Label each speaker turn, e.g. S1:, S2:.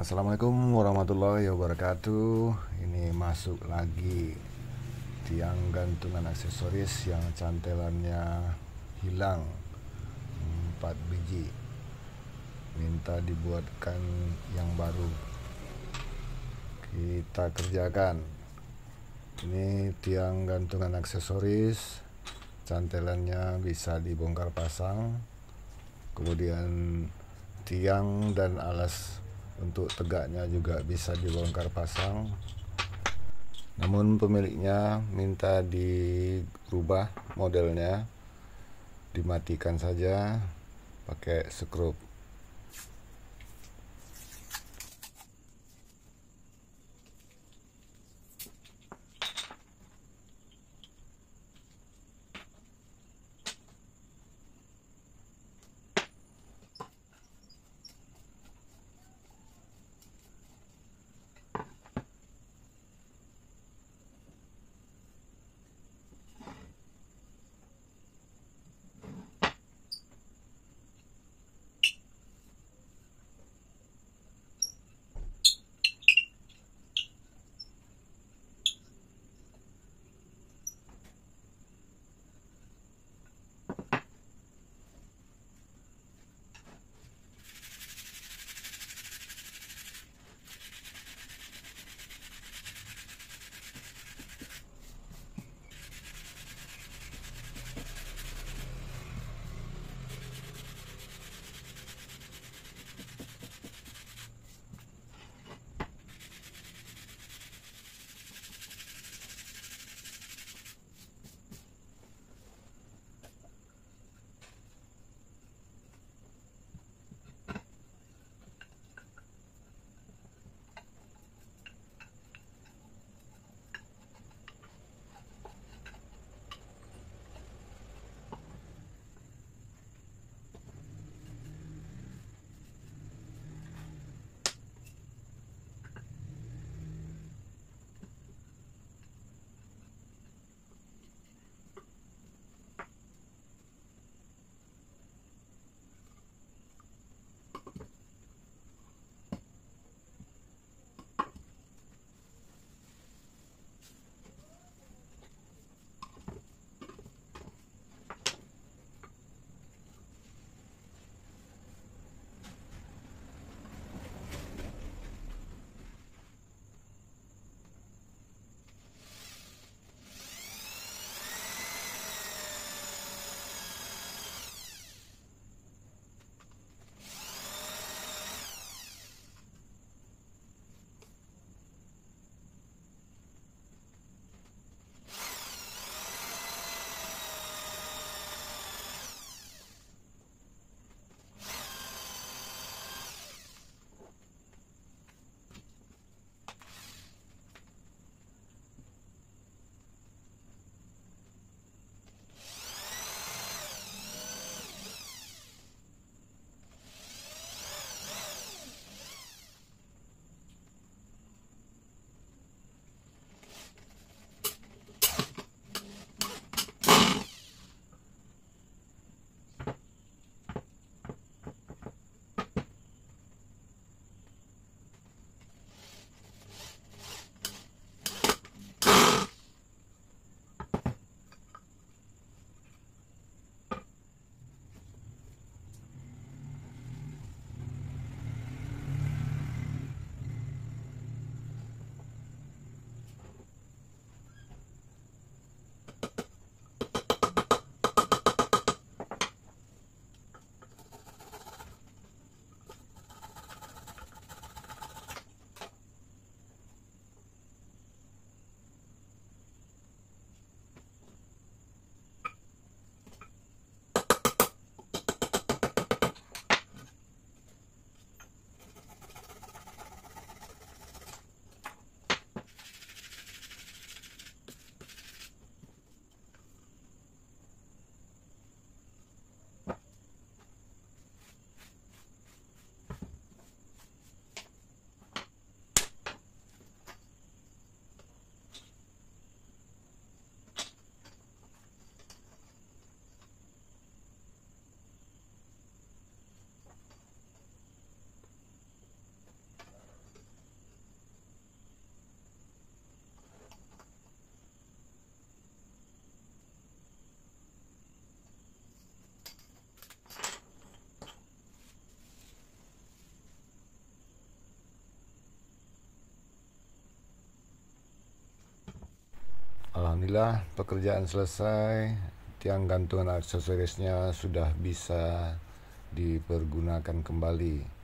S1: Assalamualaikum warahmatullahi wabarakatuh Ini masuk lagi Tiang gantungan aksesoris yang cantelannya hilang empat biji Minta dibuatkan yang baru Kita kerjakan Ini tiang gantungan aksesoris Cantelannya bisa dibongkar pasang Kemudian tiang dan alas untuk tegaknya juga bisa dibongkar pasang. Namun pemiliknya minta dirubah modelnya. Dimatikan saja pakai skrup Alhamdulillah pekerjaan selesai tiang gantungan aksesorisnya sudah bisa dipergunakan kembali